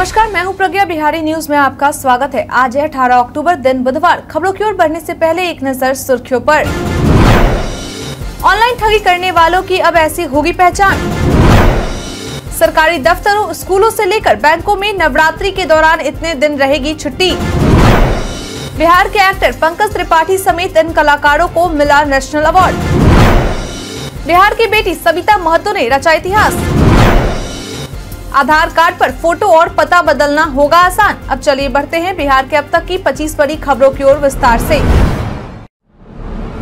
नमस्कार मैं हूं प्रज्ञा बिहारी न्यूज में आपका स्वागत है आज है अठारह अक्टूबर दिन बुधवार खबरों की ओर बढ़ने से पहले एक नजर सुर्खियों पर ऑनलाइन ठगी करने वालों की अब ऐसी होगी पहचान सरकारी दफ्तरों स्कूलों से लेकर बैंकों में नवरात्रि के दौरान इतने दिन रहेगी छुट्टी बिहार के एक्टर पंकज त्रिपाठी समेत इन कलाकारों को मिला नेशनल अवार्ड बिहार की बेटी सविता महतो ने रचा इतिहास आधार कार्ड पर फोटो और पता बदलना होगा आसान अब चलिए बढ़ते हैं बिहार के अब तक की पच्चीस बड़ी खबरों की ओर विस्तार से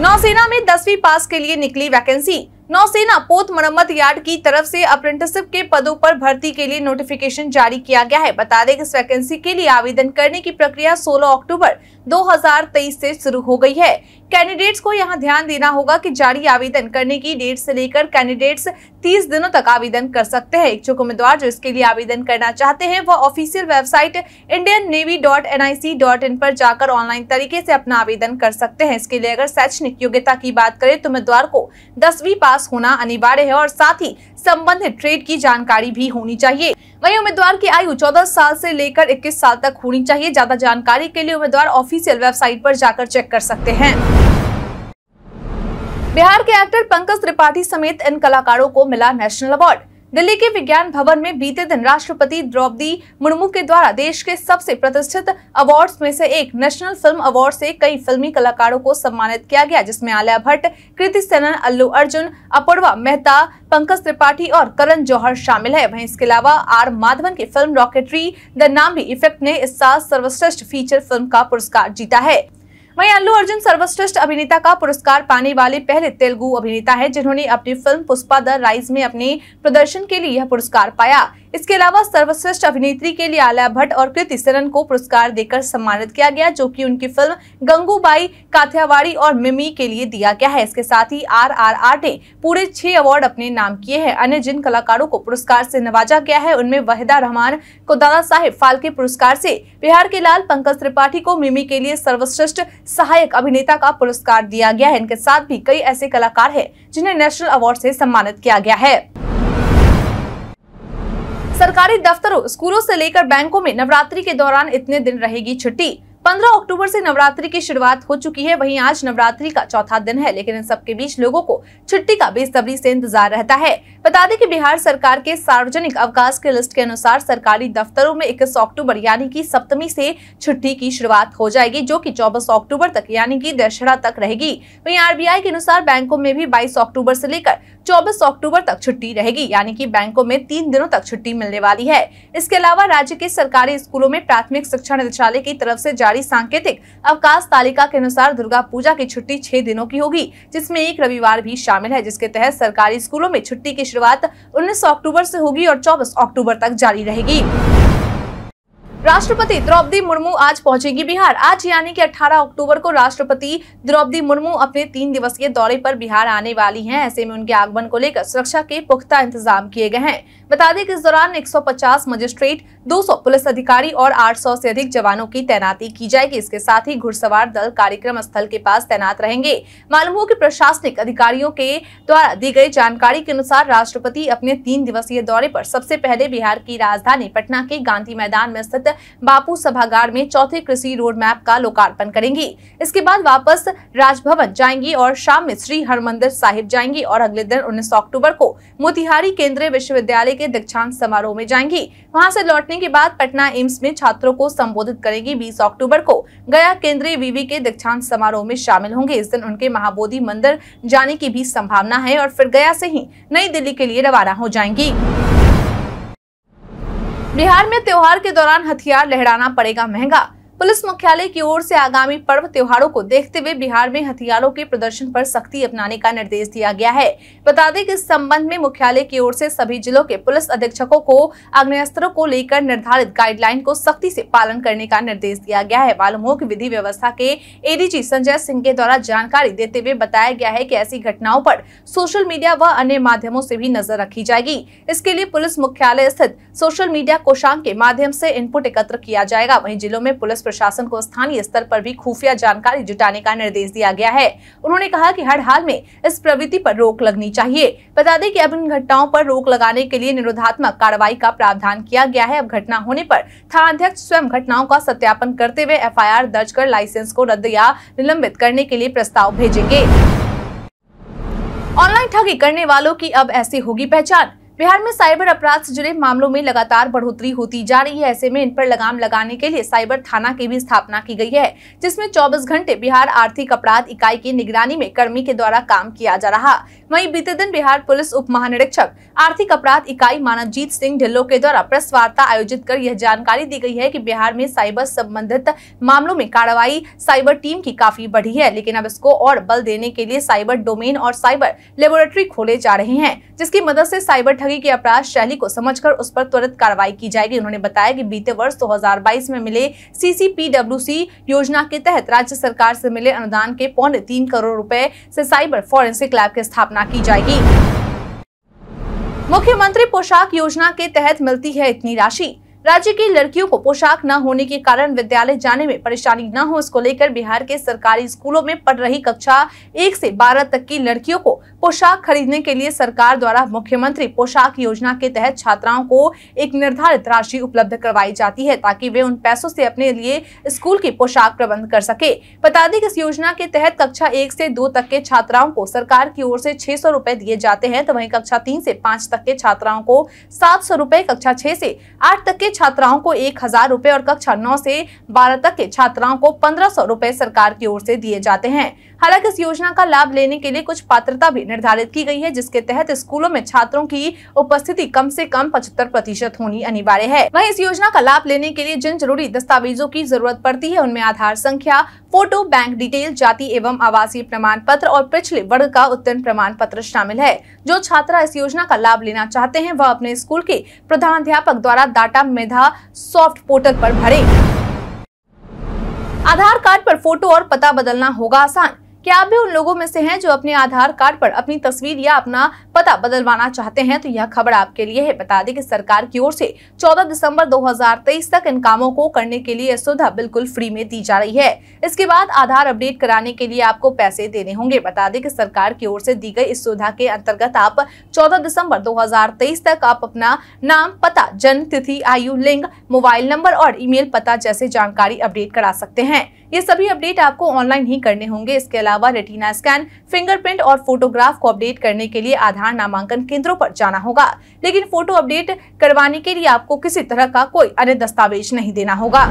नौसेना में दसवीं पास के लिए निकली वैकेंसी नौसेना पोत मरम्मत यार्ड की तरफ से अप्रेंटिसशिप के पदों पर भर्ती के लिए नोटिफिकेशन जारी किया गया है बता दें कि इस वैकेंसी के लिए आवेदन करने की प्रक्रिया 16 अक्टूबर 2023 से शुरू हो गई है कैंडिडेट्स को यहाँ ध्यान देना होगा कि जारी आवेदन करने की डेट से लेकर कैंडिडेट्स 30 दिनों तक आवेदन कर सकते हैं इच्छुक उम्मीदवार जो इसके लिए आवेदन करना चाहते हैं वह official website Indian Navy dot N I C dot in पर जाकर ऑनलाइन तरीके से अपना आवेदन कर सकते हैं इसके लिए अगर शैक्षणिक योग्यता की बात करें तो उम्मीदवार को दसवीं पास होना अनिवार्य है और साथ ही संबंधित ट्रेड की जानकारी भी होनी चाहिए वहीं उम्मीदवार की आयु 14 साल से लेकर 21 साल तक होनी चाहिए ज्यादा जानकारी के लिए उम्मीदवार ऑफिशियल वेबसाइट पर जाकर चेक कर सकते हैं बिहार के एक्टर पंकज त्रिपाठी समेत इन कलाकारों को मिला नेशनल अवार्ड दिल्ली के विज्ञान भवन में बीते दिन राष्ट्रपति द्रौपदी मुर्मू के द्वारा देश के सबसे प्रतिष्ठित अवार्ड्स में से एक नेशनल फिल्म अवार्ड से कई फिल्मी कलाकारों को सम्मानित किया गया जिसमें आलिया भट्ट कृति सेनन अल्लू अर्जुन अपूर्वा मेहता पंकज त्रिपाठी और करण जौहर शामिल है वहीं इसके अलावा आर माधवन की film Rocketry the Nambi effect ने इस साल सर्वश्रेष्ठ फीचर फिल्म का पुरस्कार जीता है वहीं अल्लू अर्जुन सर्वश्रेष्ठ अभिनेता का पुरस्कार पाने वाले पहले तेलुगु अभिनेता है जिन्होंने अपनी फिल्म पुष्पा द राइज में अपने प्रदर्शन के लिए यह पुरस्कार पाया इसके अलावा सर्वश्रेष्ठ अभिनेत्री के लिए आलिया भट्ट और कृति सरन को पुरस्कार देकर सम्मानित किया गया जो कि उनकी फिल्म गंगूबाई काथियावाड़ी और मिमी के लिए दिया गया है इसके साथ ही आर आर आर ने पूरे छह अवार्ड अपने नाम किए हैं अन्य जिन कलाकारों को पुरस्कार से नवाजा गया है उनमें वहिदा रहमान को दादा साहेब फाल्के पुरस्कार से बिहार के लाल पंकज त्रिपाठी को मिमी के लिए सर्वश्रेष्ठ सहायक अभिनेता का पुरस्कार दिया गया है इनके साथ भी कई ऐसे कलाकार है जिन्हें नेशनल अवार्ड से सम्मानित किया गया है सरकारी दफ्तरों स्कूलों से लेकर बैंकों में नवरात्रि के दौरान इतने दिन रहेगी छुट्टी 15 अक्टूबर से नवरात्रि की शुरुआत हो चुकी है वहीं आज नवरात्रि का चौथा दिन है लेकिन इन सबके बीच लोगों को छुट्टी का बेसब्री से इंतजार रहता है बता दें कि बिहार सरकार के सार्वजनिक अवकाश के लिस्ट के अनुसार सरकारी दफ्तरों में इक्कीस अक्टूबर यानी कि सप्तमी से छुट्टी की शुरुआत हो जाएगी जो की चौबीस अक्टूबर तक यानी की दशहरा तक रहेगी वही आर के अनुसार बैंकों में भी बाईस अक्टूबर ऐसी लेकर 24 अक्टूबर तक छुट्टी रहेगी यानी कि बैंकों में तीन दिनों तक छुट्टी मिलने वाली है इसके अलावा राज्य के सरकारी स्कूलों में प्राथमिक शिक्षा निदेशालय की तरफ से जारी सांकेतिक अवकाश तालिका के अनुसार दुर्गा पूजा की छुट्टी छह दिनों की होगी जिसमे एक रविवार भी शामिल है जिसके तहत सरकारी स्कूलों में छुट्टी की शुरुआत उन्नीस अक्टूबर ऐसी होगी और चौबीस अक्टूबर तक जारी रहेगी राष्ट्रपति द्रौपदी मुर्मू आज पहुंचेगी बिहार आज यानी कि 18 अक्टूबर को राष्ट्रपति द्रौपदी मुर्मू अपने तीन दिवसीय दौरे पर बिहार आने वाली हैं ऐसे में उनके आगमन को लेकर सुरक्षा के पुख्ता इंतजाम किए गए हैं बता दें कि इस दौरान 150 मजिस्ट्रेट 200 पुलिस अधिकारी और 800 से अधिक जवानों की तैनाती की जाएगी इसके साथ ही घुड़सवार दल कार्यक्रम स्थल के पास तैनात रहेंगे मालूम हो की प्रशासनिक अधिकारियों के द्वारा दी गई जानकारी के अनुसार राष्ट्रपति अपने तीन दिवसीय दौरे आरोप सबसे पहले बिहार की राजधानी पटना के गांधी मैदान में स्थित बापू सभागार में चौथे कृषि रोड मैप का लोकार्पण करेंगी इसके बाद वापस राजभवन जाएंगी और शाम में श्री हरमंदिर साहिब जाएंगी और अगले दिन उन्नीस अक्टूबर को मोतिहारी केंद्रीय विश्वविद्यालय के दीक्षांत समारोह में जाएंगी वहाँ से लौटने के बाद पटना एम्स में छात्रों को संबोधित करेंगी बीस अक्टूबर को गया केंद्रीय वीवी के दीक्षांत समारोह में शामिल होंगे इस दिन उनके महाबोधि मंदिर जाने की भी संभावना है और फिर गया से ही नई दिल्ली के लिए रवाना हो जाएंगी बिहार में त्योहार के दौरान हथियार लहराना पड़ेगा महंगा पुलिस मुख्यालय की ओर से आगामी पर्व त्योहारों को देखते हुए बिहार में हथियारों के प्रदर्शन पर सख्ती अपनाने का निर्देश दिया गया है बता दें कि इस संबंध में मुख्यालय की ओर से सभी जिलों के पुलिस अधीक्षकों को आग्नेस्त्रों को लेकर निर्धारित गाइडलाइन को सख्ती से पालन करने का निर्देश दिया गया है मालूम हो विधि व्यवस्था के एडीजी संजय सिंह के द्वारा जानकारी देते हुए बताया गया है की ऐसी घटनाओं पर सोशल मीडिया व अन्य माध्यमों से भी नजर रखी जाएगी इसके लिए पुलिस मुख्यालय स्थित सोशल मीडिया कोषांग के माध्यम से इनपुट एकत्र किया जाएगा वही जिलों में पुलिस प्रशासन को स्थानीय स्तर पर भी खुफिया जानकारी जुटाने का निर्देश दिया गया है उन्होंने कहा कि हर हाल में इस प्रवृत्ति पर रोक लगनी चाहिए बता दें कि अब इन घटनाओं पर रोक लगाने के लिए निरोधात्मक कार्रवाई का प्रावधान किया गया है अब घटना होने पर थानाध्यक्ष स्वयं घटनाओं का सत्यापन करते हुए एफ दर्ज कर लाइसेंस को रद्द या निलंबित करने के लिए प्रस्ताव भेजेंगे ऑनलाइन ठगी करने वालों की अब ऐसी होगी पहचान बिहार में साइबर अपराध से जुड़े मामलों में लगातार बढ़ोतरी होती जा रही है ऐसे में इन पर लगाम लगाने के लिए साइबर थाना की भी स्थापना की गई है जिसमें 24 घंटे बिहार आर्थिक अपराध इकाई की निगरानी में कर्मी के द्वारा काम किया जा रहा वहीं बीते दिन बिहार पुलिस उप महानिरीक्षक आर्थिक अपराध इकाई मानवजीत सिंह ढिल्लो के द्वारा प्रेस वार्ता आयोजित कर यह जानकारी दी गई है की बिहार में साइबर संबंधित मामलों में कार्रवाई साइबर टीम की काफी बढ़ी है लेकिन अब इसको और बल देने के लिए साइबर डोमेन और साइबर लेबोरेटरी खोले जा रहे हैं जिसकी मदद ऐसी साइबर ठगी की अपराध शैली को समझकर उस पर त्वरित कार्रवाई की जाएगी उन्होंने बताया कि बीते वर्ष 2022 में मिले सीसीपीडब्ल्यूसी योजना के तहत राज्य सरकार से मिले अनुदान के पौने तीन करोड़ रुपए से साइबर फॉरेंसिक लैब की स्थापना की जाएगी मुख्यमंत्री पोशाक योजना के तहत मिलती है इतनी राशि राज्य की लड़कियों को पोशाक न होने के कारण विद्यालय जाने में परेशानी न हो इसको लेकर बिहार के सरकारी स्कूलों में पढ़ रही कक्षा एक से बारह तक की लड़कियों को पोशाक खरीदने के लिए सरकार द्वारा मुख्यमंत्री पोशाक योजना के तहत छात्राओं को एक निर्धारित राशि उपलब्ध करवाई जाती है ताकि वे उन पैसों से अपने लिए स्कूल की पोशाक प्रबंध कर सके बता दें कि इस योजना के तहत कक्षा एक से दो तक के छात्राओं को सरकार की ओर से छह सौ रूपए दिए जाते हैं तो वही कक्षा तीन से पांच तक के छात्राओं को सात सौ रूपए कक्षा छह से आठ तक के छात्राओं को एक हजार रूपए और कक्षा नौ से बारह तक के छात्राओं को पंद्रह सौ रूपए सरकार की ओर से दिए जाते हैं हालांकि इस योजना का लाभ लेने के लिए कुछ पात्रता भी निर्धारित की गई है जिसके तहत स्कूलों में छात्रों की उपस्थिति कम से कम पचहत्तर प्रतिशत होनी अनिवार्य है वहीं इस योजना का लाभ लेने के लिए जिन जरूरी दस्तावेजों की जरूरत पड़ती है उनमें आधार संख्या फोटो बैंक डिटेल जाति एवं आवासीय प्रमाण पत्र और पिछले वर्ग का उत्तीर्ण प्रमाण पत्र शामिल है जो छात्रा इस योजना का लाभ लेना चाहते हैं वह अपने स्कूल के प्रधानाध्यापक द्वारा डाटा में सुविधा सॉफ्ट पोर्टल पर भरें आधार कार्ड पर फोटो और पता बदलना होगा आसान क्या आप भी उन लोगों में से हैं जो अपने आधार कार्ड पर अपनी तस्वीर या अपना पता बदलवाना चाहते हैं तो यह खबर आपके लिए है बता दें कि सरकार की ओर से 14 दिसंबर 2023 तक इन कामों को करने के लिए सुविधा बिल्कुल फ्री में दी जा रही है इसके बाद आधार अपडेट कराने के लिए आपको पैसे देने होंगे बता दें कि सरकार की ओर से दी गई इस सुविधा के अंतर्गत आप चौदह दिसंबर दो तक आप अपना नाम पता जन्म तिथि आयु लिंग मोबाइल नंबर और ईमेल पता जैसे जानकारी अपडेट करा सकते हैं ये सभी अपडेट आपको ऑनलाइन ही करने होंगे इसके अलावा रेटिना स्कैन फिंगरप्रिंट और फोटोग्राफ को अपडेट करने के लिए आधार नामांकन केंद्रों पर जाना होगा लेकिन फोटो अपडेट करवाने के लिए आपको किसी तरह का कोई अन्य दस्तावेज नहीं देना होगा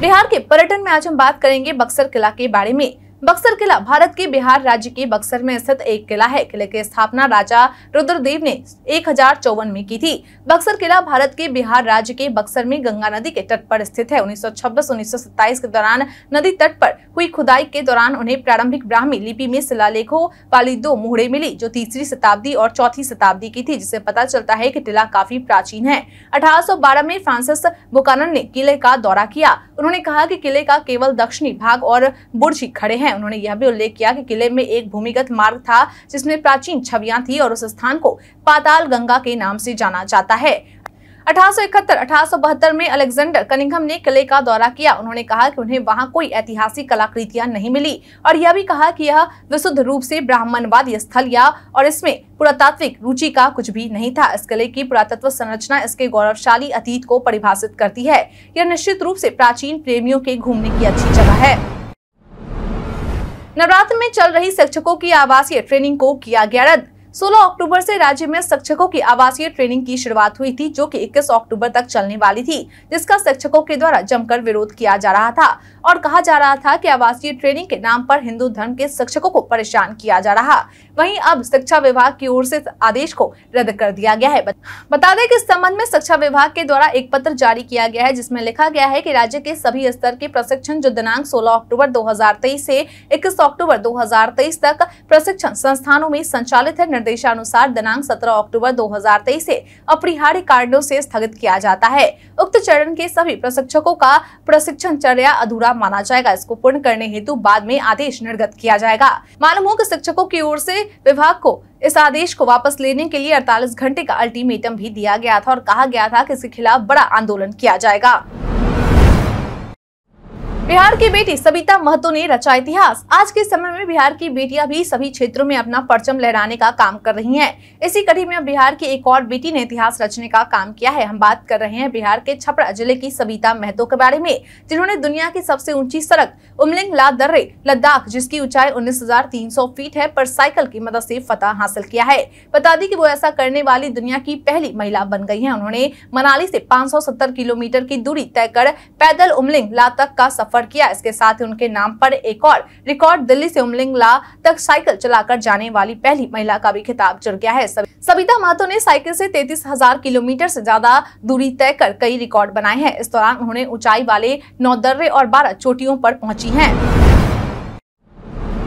बिहार के पर्यटन में आज हम बात करेंगे बक्सर किला के बारे में बक्सर किला भारत के बिहार राज्य के बक्सर में स्थित एक किला है किले की स्थापना राजा रुद्रदेव ने एक में की थी बक्सर किला भारत के बिहार राज्य के बक्सर में गंगा नदी के तट पर स्थित है 1926-1927 के दौरान नदी तट पर हुई खुदाई के दौरान उन्हें प्रारंभिक ब्राह्मी लिपि में शिलालेखों वाली दो मुहड़े मिली जो तीसरी शताब्दी और चौथी शताब्दी की थी जिसे पता चलता है की किला काफी प्राचीन है अठारह में फ्रांसिस बुकानन ने किले का दौरा किया उन्होंने कहा की किले का केवल दक्षिणी भाग और बुर्ज खड़े हैं उन्होंने यह भी उल्लेख किया कि किले में एक भूमिगत मार्ग था जिसमें प्राचीन छवियां थी और उस स्थान को पाताल गंगा के नाम से जाना जाता है अठारह सौ में अलेक्जेंडर कनिंगम ने किले का दौरा किया उन्होंने कहा कि उन्हें वहां कोई ऐतिहासिक कलाकृतियां नहीं मिली और यह भी कहा कि यह विशुद्ध रूप से ब्राह्मणवादी स्थल या और इसमें पुरातात्विक रुचि का कुछ भी नहीं था इस किले की पुरातत्व संरचना इसके गौरवशाली अतीत को परिभाषित करती है यह निश्चित रूप से प्राचीन प्रेमियों के घूमने की अच्छी जगह है नवरात्र में चल रही शिक्षकों की आवासीय ट्रेनिंग को किया गया रद्द 16 अक्टूबर से राज्य में शिक्षकों की आवासीय ट्रेनिंग की शुरुआत हुई थी जो कि 21 अक्टूबर तक चलने वाली थी जिसका शिक्षकों के द्वारा जमकर विरोध किया जा रहा था और कहा जा रहा था कि आवासीय ट्रेनिंग के नाम पर हिंदू धर्म के शिक्षकों को परेशान किया जा रहा वहीं अब शिक्षा विभाग की ओर से आदेश को रद्द कर दिया गया है बता दें कि इस संबंध में शिक्षा विभाग के द्वारा एक पत्र जारी किया गया है जिसमें लिखा गया है कि राज्य के सभी स्तर के प्रशिक्षण जो दिनांक 16 अक्टूबर 2023 से 21 अक्टूबर 2023 तक प्रशिक्षण संस्थानों में संचालित है निर्देशानुसार दिनांक 17 अक्टूबर 2023 से अपरिहार्य कारणों से स्थगित किया जाता है उक्त चरण के सभी प्रशिक्षकों का प्रशिक्षण चर्या अधूरा माना जाएगा इसको पूर्ण करने हेतु बाद में आदेश निर्गत किया जाएगा मालूम हो कि शिक्षकों की ओर से विभाग को इस आदेश को वापस लेने के लिए 48 घंटे का अल्टीमेटम भी दिया गया था और कहा गया था कि इसके खिलाफ बड़ा आंदोलन किया जाएगा बिहार की बेटी सविता महतो ने रचा इतिहास आज के समय में बिहार की बेटियां भी सभी क्षेत्रों में अपना परचम लहराने का काम कर रही हैं। इसी कड़ी में बिहार की एक और बेटी ने इतिहास रचने का काम किया है हम बात कर रहे हैं बिहार के छपरा जिले की सविता महतो के बारे में जिन्होंने दुनिया की सबसे ऊंची सड़क उमलिंग ला दर्रे लद्दाख जिसकी ऊंचाई उन्नीस फीट है पर साइकिल की मदद से फतह हासिल किया है बता दी की वो ऐसा करने वाली दुनिया की पहली महिला बन गई है उन्होंने मनाली से 570 किलोमीटर की दूरी तय कर पैदल उमलिंग ला तक का सफर सफर किया इसके साथ ही उनके नाम पर एक और रिकॉर्ड दिल्ली से उमलिंगला तक साइकिल चलाकर जाने वाली पहली महिला का भी खिताब जुड़ गया है सबिता मातो ने साइकिल से तैतीस हजार किलोमीटर से ज्यादा दूरी तय कर कई रिकॉर्ड बनाए हैं इस दौरान उन्होंने ऊंचाई वाले नौ दर्रे और बारह चोटियों पर पहुंची है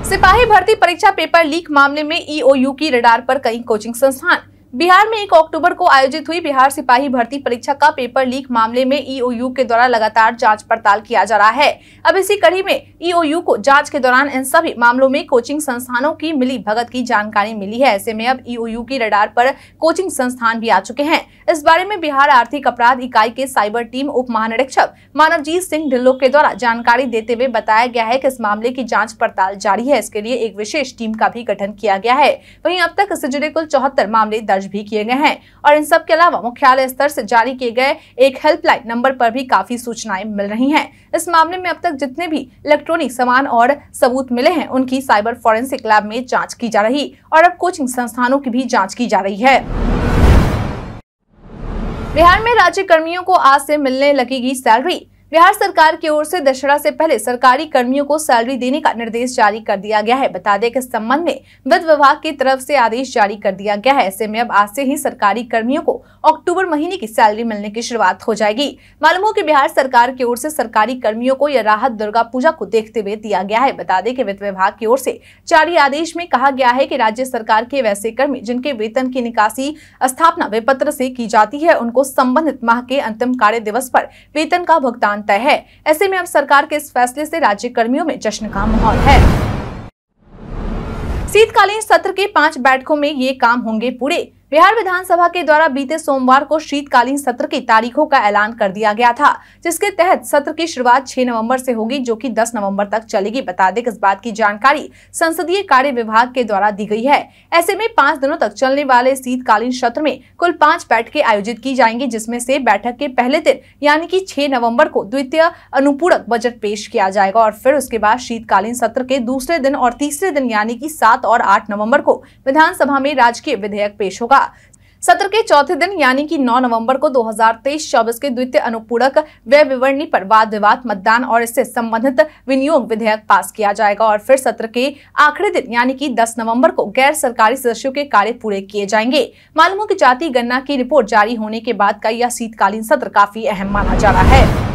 सिपाही भर्ती परीक्षा पेपर लीक मामले में ईओयू की रडार पर कई कोचिंग संस्थान बिहार में एक अक्टूबर को आयोजित हुई बिहार सिपाही भर्ती परीक्षा का पेपर लीक मामले में ईओयू के द्वारा लगातार जांच पड़ताल किया जा रहा है अब इसी कड़ी में ईओयू को जांच के दौरान इन सभी मामलों में कोचिंग संस्थानों की मिली भगत की जानकारी मिली है ऐसे में अब ईओयू की रडार पर कोचिंग संस्थान भी आ चुके हैं इस बारे में बिहार आर्थिक अपराध इकाई के साइबर टीम उप महानिरीक्षक मानवजीत सिंह ढिल्लो के द्वारा जानकारी देते हुए बताया गया है की इस मामले की जाँच पड़ताल जारी है इसके लिए एक विशेष टीम का भी गठन किया गया है वही अब तक इससे जुड़े कुल चौहत्तर मामले दर्ज दर्ज भी किए गए हैं और इन सब के अलावा मुख्यालय स्तर से जारी किए गए एक हेल्पलाइन नंबर पर भी काफी सूचनाएं मिल रही हैं इस मामले में अब तक जितने भी इलेक्ट्रॉनिक सामान और सबूत मिले हैं उनकी साइबर फॉरेंसिक लैब में जाँच की जा रही और अब कोचिंग संस्थानों की भी जाँच की जा रही है बिहार में राज्य कर्मियों को आज से मिलने लगेगी सैलरी बिहार सरकार की ओर से दशहरा से पहले सरकारी कर्मियों को सैलरी देने का निर्देश जारी कर दिया गया है बता दें कि इस संबंध में वित्त विभाग की तरफ से आदेश जारी कर दिया गया है ऐसे में अब आज से ही सरकारी कर्मियों को अक्टूबर महीने की सैलरी मिलने की शुरुआत हो जाएगी मालूम हो कि बिहार सरकार की ओर से सरकारी कर्मियों को यह राहत दुर्गा पूजा को देखते हुए दिया गया है बता दें कि वित्त विभाग की ओर से जारी आदेश में कहा गया है की राज्य सरकार के वैसे कर्मी जिनके वेतन की निकासी स्थापना विपत्र से की जाती है उनको संबंधित माह के अंतिम कार्य दिवस पर वेतन का भुगतान स्थान तय है ऐसे में अब सरकार के इस फैसले से राज्य कर्मियों में जश्न का माहौल है शीतकालीन सत्र के पांच बैठकों में ये काम होंगे पूरे बिहार विधानसभा के द्वारा बीते सोमवार को शीतकालीन सत्र की तारीखों का ऐलान कर दिया गया था जिसके तहत सत्र की शुरुआत 6 नवंबर से होगी जो कि 10 नवंबर तक चलेगी बता दें इस बात की जानकारी संसदीय कार्य विभाग के द्वारा दी गई है ऐसे में पाँच दिनों तक चलने वाले शीतकालीन सत्र में कुल पाँच बैठकें आयोजित की जाएंगी जिसमे से बैठक के पहले दिन यानी की छह नवम्बर को द्वितीय अनुपूरक बजट पेश किया जाएगा और फिर उसके बाद शीतकालीन सत्र के दूसरे दिन और तीसरे दिन यानी की सात और आठ नवम्बर को विधानसभा में राजकीय विधेयक पेश होगा होगा सत्र के चौथे दिन यानी कि 9 नवंबर को 2023 हजार के द्वितीय अनुपूरक व्यय विवरणी पर वाद विवाद मतदान और इससे संबंधित विनियोग विधेयक पास किया जाएगा और फिर सत्र के आखिरी दिन यानी कि 10 नवंबर को गैर सरकारी सदस्यों के कार्य पूरे किए जाएंगे मालूम हो की जाति गणना की रिपोर्ट जारी होने के बाद का यह शीतकालीन सत्र काफी अहम माना जा रहा है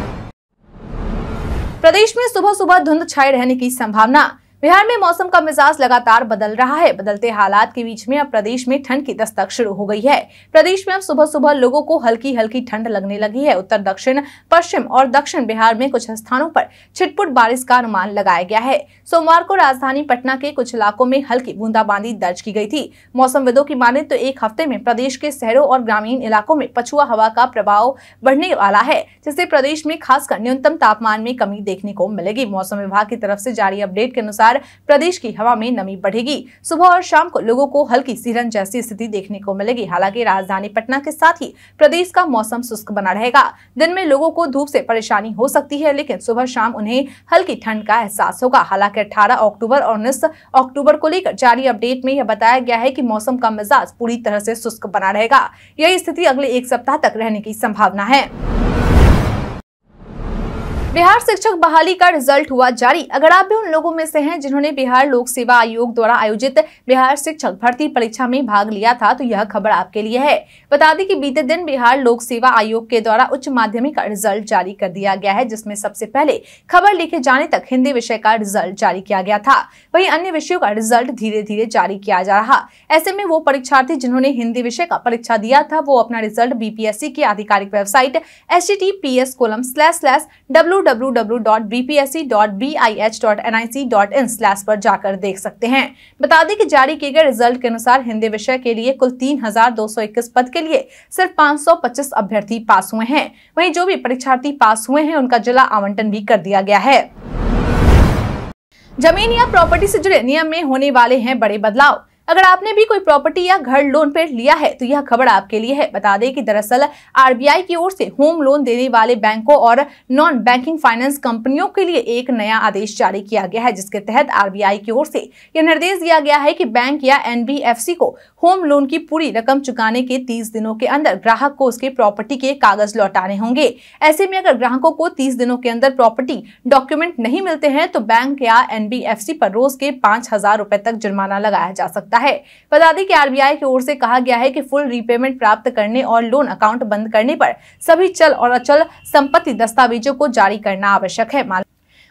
प्रदेश में सुबह सुबह धुंध छाये रहने की संभावना बिहार में मौसम का मिजाज लगातार बदल रहा है बदलते हालात के बीच में अब प्रदेश में ठंड की दस्तक शुरू हो गई है प्रदेश में अब सुबह सुबह लोगों को हल्की हल्की ठंड लगने लगी है उत्तर दक्षिण पश्चिम और दक्षिण बिहार में कुछ स्थानों पर छिटपुट बारिश का अनुमान लगाया गया है सोमवार को राजधानी पटना के कुछ इलाकों में हल्की बूंदाबांदी दर्ज की गयी थी मौसमविदों की माने तो एक हफ्ते में प्रदेश के शहरों और ग्रामीण इलाकों में पछुआ हवा का प्रभाव बढ़ने वाला है जिससे प्रदेश में खासकर न्यूनतम तापमान में कमी देखने को मिलेगी मौसम विभाग की तरफ ऐसी जारी अपडेट के अनुसार अनुसार प्रदेश की हवा में नमी बढ़ेगी सुबह और शाम को लोगों को हल्की सीरन जैसी स्थिति देखने को मिलेगी हालांकि राजधानी पटना के साथ ही प्रदेश का मौसम शुष्क बना रहेगा दिन में लोगों को धूप से परेशानी हो सकती है लेकिन सुबह शाम उन्हें हल्की ठंड का एहसास होगा हालांकि अठारह अक्टूबर और उन्नीस अक्टूबर को लेकर जारी अपडेट में यह बताया गया है की मौसम का मिजाज पूरी तरह ऐसी शुष्क बना रहेगा यही स्थिति अगले एक सप्ताह तक रहने की संभावना है बिहार शिक्षक बहाली का रिजल्ट हुआ जारी अगर आप भी उन लोगों में से हैं जिन्होंने बिहार लोक सेवा आयोग द्वारा आयोजित बिहार शिक्षक भर्ती परीक्षा में भाग लिया था तो यह खबर आपके लिए है बता दें कि बीते दिन बिहार लोक सेवा आयोग के द्वारा उच्च माध्यमिक का रिजल्ट जारी कर दिया गया है जिसमें सबसे पहले खबर लिखे जाने तक हिंदी विषय का रिजल्ट जारी किया गया था वही अन्य विषयों का रिजल्ट धीरे धीरे जारी किया जा रहा ऐसे में वो परीक्षार्थी जिन्होंने हिंदी विषय का परीक्षा दिया था वो अपना रिजल्ट बीपीएससी की आधिकारिक website H T P S colon slash slash W www.bpsc.bih.nic.in slash पर जाकर देख सकते हैं बता दें कि जारी किए गए रिजल्ट के अनुसार हिंदी विषय के लिए कुल 3,221 पद के लिए सिर्फ 525 अभ्यर्थी पास हुए हैं वहीं जो भी परीक्षार्थी पास हुए हैं उनका जिला आवंटन भी कर दिया गया है जमीन या प्रॉपर्टी से जुड़े नियम में होने वाले हैं बड़े बदलाव अगर आपने भी कोई प्रॉपर्टी या घर लोन पर लिया है तो यह खबर आपके लिए है बता दें कि दरअसल आरबीआई की ओर से होम लोन देने वाले बैंकों और नॉन बैंकिंग फाइनेंस कंपनियों के लिए एक नया आदेश जारी किया गया है जिसके तहत आरबीआई की ओर से यह निर्देश दिया गया है कि बैंक या एनबीएफसी को होम लोन की पूरी रकम चुकाने के तीस दिनों के अंदर ग्राहक को उसके प्रॉपर्टी के कागज लौटाने होंगे ऐसे में अगर ग्राहकों को तीस दिनों के अंदर प्रॉपर्टी डॉक्यूमेंट नहीं मिलते हैं तो बैंक या एनबीएफसी पर रोज के पांच हजार तक जुर्माना लगाया जा सकता है है बता दें कि आरबीआई की ओर से कहा गया है कि फुल रीपेमेंट प्राप्त करने और लोन अकाउंट बंद करने पर सभी चल और अचल संपत्ति दस्तावेजों को जारी करना आवश्यक है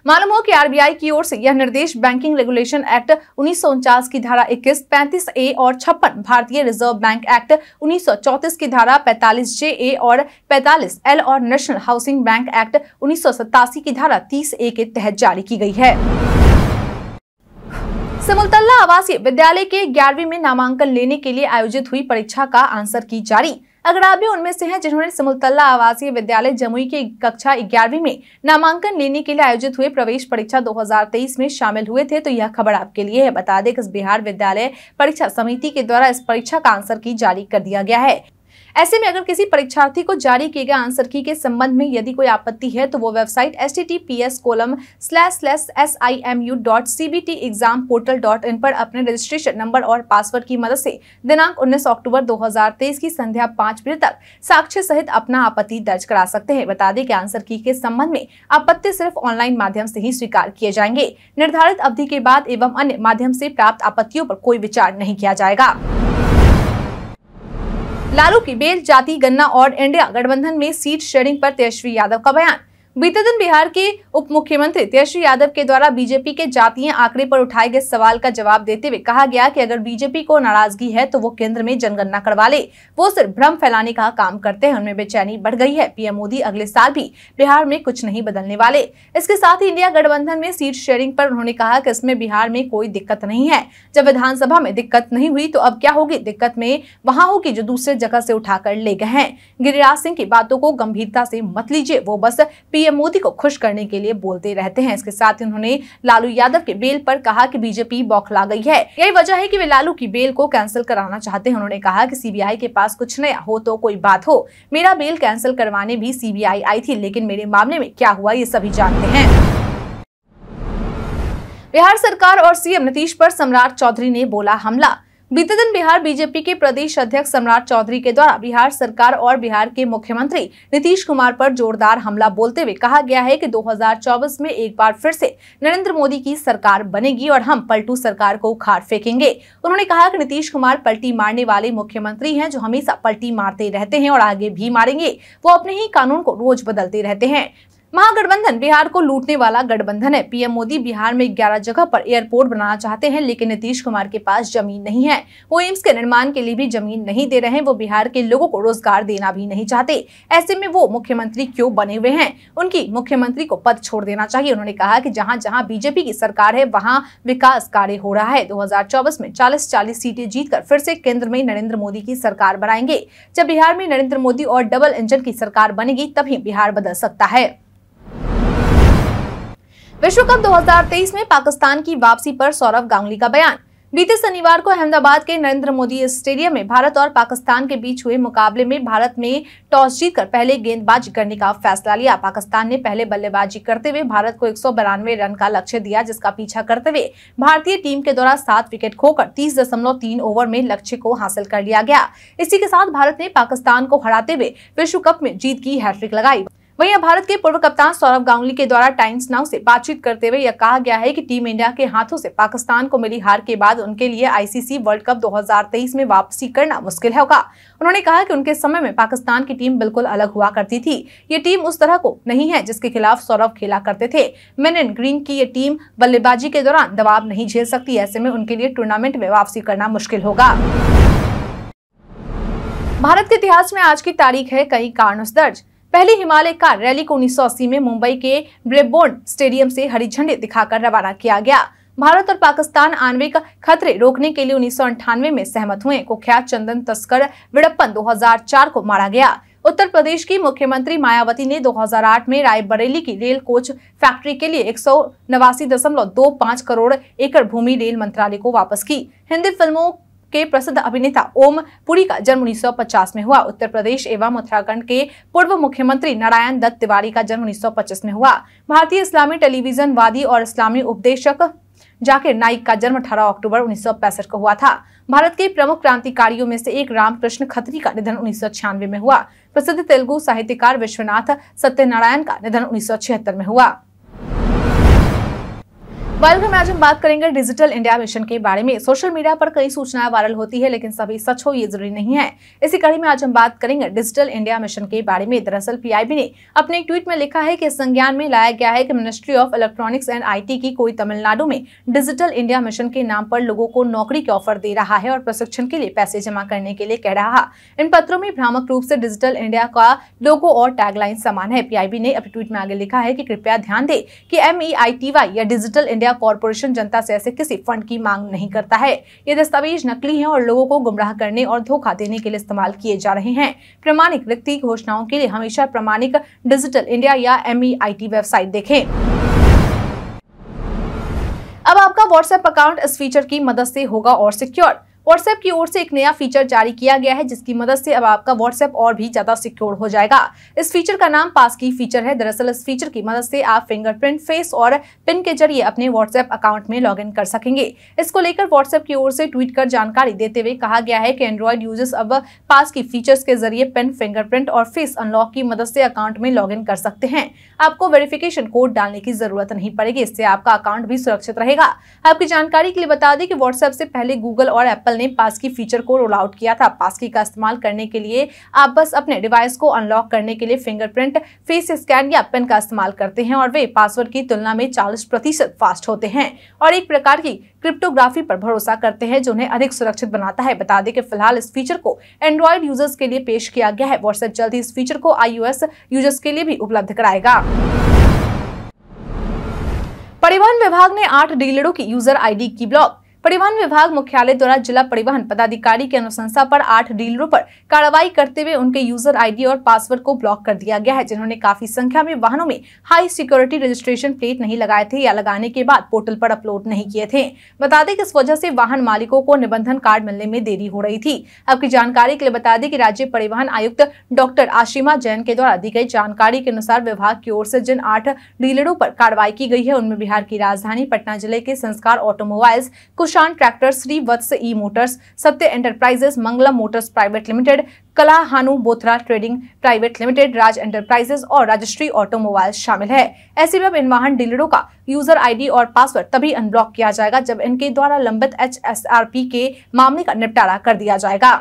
मालूम हो कि आरबीआई की ओर से यह निर्देश बैंकिंग रेगुलेशन एक्ट उन्नीस की धारा 21, 35 ए और छप्पन भारतीय रिजर्व बैंक एक्ट उन्नीस की धारा 45 जे ए और 45 एल और नेशनल हाउसिंग बैंक एक्ट उन्नीस की धारा 30 ए के तहत जारी की गई है समुलतल्ला आवासीय विद्यालय के ग्यारहवीं में नामांकन लेने के लिए आयोजित हुई परीक्षा का आंसर की जारी अगर आप भी उनमें से हैं जिन्होंने सिमुलतल्ला आवासीय विद्यालय जमुई के कक्षा ग्यारहवीं में नामांकन लेने के लिए आयोजित हुए प्रवेश परीक्षा 2023 में शामिल हुए थे तो यह खबर आपके लिए है बता दें कि बिहार विद्यालय परीक्षा समिति के द्वारा इस परीक्षा का आंसर की जारी कर दिया गया है ऐसे में अगर किसी परीक्षार्थी को जारी किए गए आंसर की के संबंध में यदि कोई आपत्ति है तो वो website S T T P S colon slash slash S I M U dot C B T exam portal dot in पर अपने रजिस्ट्रेशन नंबर और पासवर्ड की मदद से दिनांक 19 अक्टूबर 2023 की संध्या पाँच बजे तक साक्ष्य सहित अपना आपत्ति दर्ज करा सकते हैं बता दें कि आंसर की के संबंध में आपत्ति सिर्फ ऑनलाइन माध्यम से ही स्वीकार किए जाएंगे निर्धारित अवधि के बाद एवं अन्य माध्यम से प्राप्त आपत्तियों पर कोई विचार नहीं किया जाएगा लालू की बेल जाति गन्ना और इंडिया गठबंधन में सीट शेयरिंग पर तेजस्वी यादव का बयान बीते दिन बिहार के उप मुख्यमंत्री तेजस्वी यादव के द्वारा बीजेपी के जातीय आंकड़े पर उठाए गए सवाल का जवाब देते हुए कहा गया कि अगर बीजेपी को नाराजगी है तो वो केंद्र में जनगणना करवा ले वो सिर्फ भ्रम फैलाने का काम करते हैं उनमें बेचैनी बढ़ गई है पीएम मोदी अगले साल भी बिहार में कुछ नहीं बदलने वाले इसके साथ ही इंडिया गठबंधन में सीट शेयरिंग पर उन्होंने कहा कि इसमें बिहार में कोई दिक्कत नहीं है जब विधानसभा में दिक्कत नहीं हुई तो अब क्या होगी दिक्कत में वहाँ होगी जो दूसरे जगह से उठाकर ले गए हैं गिरिराज सिंह की बातों को गंभीरता से मत लीजिए वो बस पी पीएम मोदी को खुश करने के लिए बोलते रहते हैं इसके साथ ही उन्होंने लालू यादव के बेल पर कहा कि बीजेपी बौखला गई है यही वजह है कि वे लालू की बेल को कैंसिल कराना चाहते हैं उन्होंने कहा कि सीबीआई के पास कुछ नया हो तो कोई बात हो मेरा बेल कैंसिल करवाने भी सीबीआई आई थी लेकिन मेरे मामले में क्या हुआ ये सभी जानते हैं बिहार सरकार और सीएम नीतीश पर सम्राट चौधरी ने बोला हमला बीते दिन बिहार बीजेपी के प्रदेश अध्यक्ष सम्राट चौधरी के द्वारा बिहार सरकार और बिहार के मुख्यमंत्री नीतीश कुमार पर जोरदार हमला बोलते हुए कहा गया है कि 2024 में एक बार फिर से नरेंद्र मोदी की सरकार बनेगी और हम पलटू सरकार को उखाड़ फेंकेंगे उन्होंने कहा कि नीतीश कुमार पलटी मारने वाले मुख्यमंत्री है जो हमेशा पलटी मारते रहते हैं और आगे भी मारेंगे वो अपने ही कानून को रोज बदलते रहते हैं महागठबंधन बिहार को लूटने वाला गठबंधन है पीएम मोदी बिहार में 11 जगह पर एयरपोर्ट बनाना चाहते हैं लेकिन नीतीश कुमार के पास जमीन नहीं है वो एम्स के निर्माण के लिए भी जमीन नहीं दे रहे हैं वो बिहार के लोगों को रोजगार देना भी नहीं चाहते ऐसे में वो मुख्यमंत्री क्यों बने हुए हैं उनकी मुख्यमंत्री को पद छोड़ देना चाहिए उन्होंने कहा की जहाँ जहाँ बीजेपी की सरकार है वहाँ विकास कार्य हो रहा है दो में चालीस चालीस सीटें जीत फिर से केंद्र में नरेंद्र मोदी की सरकार बनाएंगे जब बिहार में नरेंद्र मोदी और डबल इंजन की सरकार बनेगी तभी बिहार बदल सकता है विश्व कप 2023 में पाकिस्तान की वापसी पर सौरव गांगुली का बयान बीते शनिवार को अहमदाबाद के नरेंद्र मोदी स्टेडियम में भारत और पाकिस्तान के बीच हुए मुकाबले में भारत में टॉस जीतकर पहले गेंदबाजी करने का फैसला लिया पाकिस्तान ने पहले बल्लेबाजी करते हुए भारत को एक रन का लक्ष्य दिया जिसका पीछा करते हुए भारतीय टीम के द्वारा सात विकेट खोकर तीस दशमलव तीन ओवर में लक्ष्य को हासिल कर लिया गया इसी के साथ भारत ने पाकिस्तान को हराते हुए विश्व कप में जीत की हैट्रिक लगाई वहीं भारत के पूर्व कप्तान सौरभ गांगुली के द्वारा टाइम्स नाउ से बातचीत करते हुए यह कहा गया है कि टीम इंडिया के हाथों से पाकिस्तान को मिली हार के बाद उनके लिए आईसीसी वर्ल्ड कप 2023 में वापसी करना मुश्किल होगा उन्होंने कहा कि उनके समय में पाकिस्तान की टीम बिल्कुल अलग हुआ करती थी ये टीम उस तरह को नहीं है जिसके खिलाफ सौरभ खेला करते थे मेन ग्रीन की ये टीम बल्लेबाजी के दौरान दबाव नहीं झेल सकती ऐसे में उनके लिए टूर्नामेंट में वापसी करना मुश्किल होगा भारत के इतिहास में आज की तारीख है कई कारणों दर्ज पहली हिमालय कार रैली को उन्नीस में मुंबई के ब्रेबोर्न स्टेडियम से हरी झंडी दिखाकर रवाना किया गया भारत और पाकिस्तान आणविक खतरे रोकने के लिए उन्नीस में सहमत हुए कुख्यात चंदन तस्कर विड़प्पन 2004 को मारा गया उत्तर प्रदेश की मुख्यमंत्री मायावती ने 2008 में रायबरेली की रेल कोच फैक्ट्री के लिए एक करोड़ एकड़ भूमि रेल मंत्रालय को वापस की हिंदी फिल्मों के प्रसिद्ध अभिनेता ओम पुरी का जन्म 1950 में हुआ उत्तर प्रदेश एवं उत्तराखंड के पूर्व मुख्यमंत्री नारायण दत्त तिवारी का जन्म 1925 में हुआ भारतीय इस्लामी टेलीविजन वादी और इस्लामी उपदेशक जाकिर नाइक का जन्म 18 अक्टूबर उन्नीस को हुआ था भारत के प्रमुख क्रांतिकारियों में से एक रामकृष्ण खत्री का निधन उन्नीस में हुआ प्रसिद्ध तेलुगु साहित्यकार विश्वनाथ सत्यनारायण का निधन उन्नीस में हुआ वेलकम में आज हम बात करेंगे डिजिटल इंडिया मिशन के बारे में सोशल मीडिया पर कई सूचनाएं वायरल होती है लेकिन सभी सच हो ये जरूरी नहीं है इसी कड़ी में आज हम बात करेंगे डिजिटल इंडिया मिशन के बारे में दरअसल पीआईबी ने अपने एक ट्वीट में लिखा है कि संज्ञान में लाया गया है कि ministry of electronics and I की कोई तमिलनाडु में डिजिटल इंडिया मिशन के नाम पर लोगों को नौकरी के ऑफर दे रहा है और प्रशिक्षण के लिए पैसे जमा करने के लिए कह रहा इन पत्रों में भ्रामक रूप से डिजिटल इंडिया का लोगो और टैगलाइन समान है पीआईबी ने अपने ट्वीट में आगे लिखा है की कृपया ध्यान दे की एम या डिजिटल इंडिया इंडिया कॉरपोरेशन जनता से ऐसे किसी फंड की मांग नहीं करता है ये दस्तावेज नकली है और लोगों को गुमराह करने और धोखा देने के लिए इस्तेमाल किए जा रहे हैं प्रमाणिक व्यक्ति घोषणाओं के लिए हमेशा प्रमाणिक डिजिटल इंडिया या एम e वेबसाइट देखें अब आपका व्हाट्सएप अकाउंट इस फीचर की मदद से होगा और सिक्योर व्हाट्सएप की ओर से एक नया फीचर जारी किया गया है जिसकी मदद से अब आपका व्हाट्सएप और भी ज्यादा सिक्योर हो जाएगा इस फीचर का नाम पास की फीचर है दरअसल इस फीचर की मदद से आप फिंगरप्रिंट फेस और पिन के जरिए अपने व्हाट्सएप अकाउंट में लॉग कर सकेंगे इसको लेकर व्हाट्सएप की ओर से ट्वीट कर जानकारी देते हुए कहा गया है कि एंड्रॉयड यूजर्स अब पास की फीचर्स के जरिए पिन फिंगरप्रिंट और फेस अनलॉक की मदद से अकाउंट में लॉग कर सकते हैं आपको वेरिफिकेशन कोड डालने की जरूरत नहीं पड़ेगी इससे आपका अकाउंट भी सुरक्षित रहेगा आपकी जानकारी के लिए बता दें कि व्हाट्सएप से पहले गूगल और एप्पल एप्पल ने पास की फीचर को रोल आउट किया था पास की का इस्तेमाल करने के लिए आप बस अपने डिवाइस को अनलॉक करने के लिए फिंगरप्रिंट फेस स्कैन या पेन का इस्तेमाल करते हैं और वे पासवर्ड की तुलना में चालीस प्रतिशत फास्ट होते हैं और एक प्रकार की क्रिप्टोग्राफी पर भरोसा करते हैं जो उन्हें अधिक सुरक्षित बनाता है बता दें कि फिलहाल इस फीचर को एंड्रॉयड यूजर्स के लिए पेश किया गया है व्हाट्सएप जल्द ही इस फीचर को आईओएस यूजर्स के लिए भी उपलब्ध कराएगा परिवहन विभाग ने आठ डीलरों की यूजर आईडी की ब्लॉक परिवहन विभाग मुख्यालय द्वारा जिला परिवहन पदाधिकारी की अनुशंसा पर आठ डीलरों पर कार्रवाई करते हुए उनके यूजर आईडी और पासवर्ड को ब्लॉक कर दिया गया है जिन्होंने काफी संख्या में वाहनों में हाई सिक्योरिटी रजिस्ट्रेशन प्लेट नहीं लगाए थे या लगाने के बाद पोर्टल पर अपलोड नहीं किए थे बता दें कि इस वजह से वाहन मालिकों को निबंधन कार्ड मिलने में देरी हो रही थी आपकी जानकारी के लिए बता दें कि राज्य परिवहन आयुक्त डॉक्टर आशिमा जैन के द्वारा दी गई जानकारी के अनुसार विभाग की ओर से जिन आठ डीलरों पर कार्रवाई की गई है उनमें बिहार की राजधानी पटना जिले के संस्कार ऑटोमोबाइल्स कुछ Sushant Shri Vats E motors Satya enterprises Mangalam motors private limited Kala Hanu Bothra trading private limited Raj enterprises और राजश्री ऑटोमोबाइल शामिल है ऐसे में अब इन वाहन डीलरों का यूजर आईडी और पासवर्ड तभी अनब्लॉक किया जाएगा जब इनके द्वारा लंबित एच के मामले का निपटारा कर दिया जाएगा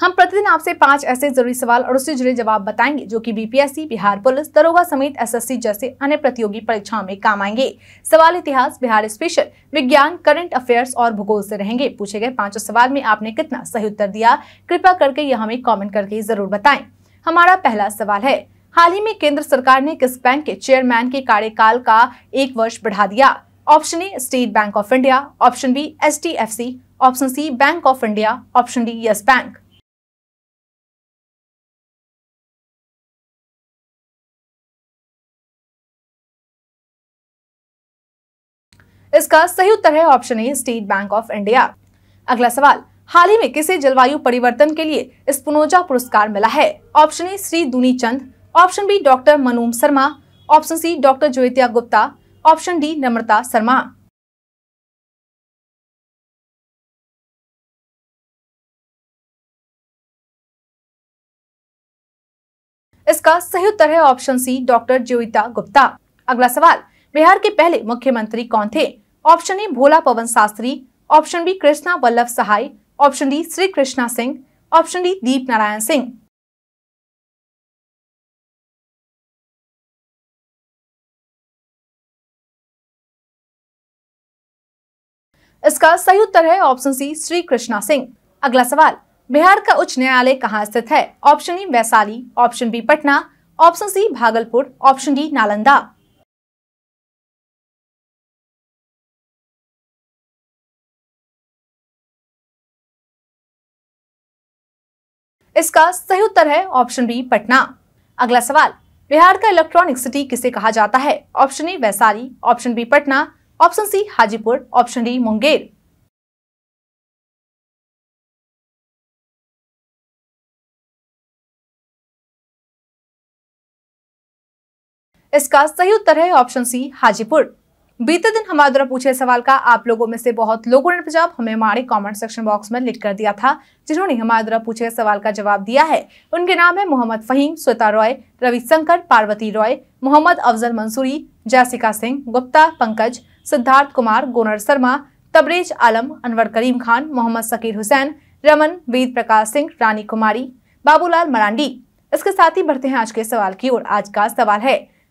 हम प्रतिदिन आपसे पांच ऐसे जरूरी सवाल और उससे जुड़े जवाब बताएंगे जो कि बीपीएससी बिहार पुलिस दरोगा समेत एसएससी जैसे अन्य प्रतियोगी परीक्षाओं में काम आएंगे सवाल इतिहास बिहार स्पेशल विज्ञान करंट अफेयर्स और भूगोल से रहेंगे पूछे गए पांचों सवाल में आपने कितना सही उत्तर दिया कृपया करके यह हमें कॉमेंट करके जरूर बताए हमारा पहला सवाल है हाल ही में केंद्र सरकार ने किस बैंक के चेयरमैन के कार्यकाल का एक वर्ष बढ़ा दिया option A State Bank of India option B H option C Bank of India option D Yes Bank इसका सही उत्तर है option A State Bank of India अगला सवाल हाल ही में किसे जलवायु परिवर्तन के लिए स्पुनोजा पुरस्कार मिला है option A Shri Duni Chand option B doctor Manom Sharma option C doctor Jyotiya Gupta option D Namrata Sharma इसका सही उत्तर है option C doctor Jyota Gupta अगला सवाल बिहार के पहले मुख्यमंत्री कौन थे option A Bhola Pawan Shastri option B Krishna Vallabh Sahay option D Shri Krishna Singh option D Deep Narayan Singh इसका सही उत्तर है ऑप्शन सी श्री कृष्णा सिंह अगला सवाल बिहार का उच्च न्यायालय कहाँ स्थित है option A Vaishali option B Patna option C Bhagalpur option D Nalanda इसका सही उत्तर है ऑप्शन बी पटना अगला सवाल बिहार का इलेक्ट्रॉनिक सिटी किसे कहा जाता है option A Vaishali option B Patna option C Hajipur option D Munger इसका सही उत्तर है ऑप्शन सी हाजीपुर बीते दिन हमारे द्वारा पूछे सवाल का आप लोगों में से बहुत लोगों ने जवाब हमें हमारे कमेंट सेक्शन बॉक्स में लिख कर दिया था जिन्होंने हमारे द्वारा पूछे सवाल का जवाब दिया है उनके नाम है मोहम्मद फहीम स्वेता रॉय रविशंकर पार्वती रॉय मोहम्मद अफजल मंसूरी जैसिका सिंह गुप्ता पंकज सिद्धार्थ कुमार गोनर शर्मा तबरेज आलम अनवर करीम खान मोहम्मद सकीर हुसैन रमन वेद प्रकाश सिंह रानी कुमारी बाबूलाल मरांडी इसके साथ ही बढ़ते हैं आज के सवाल की ओर आज का सवाल है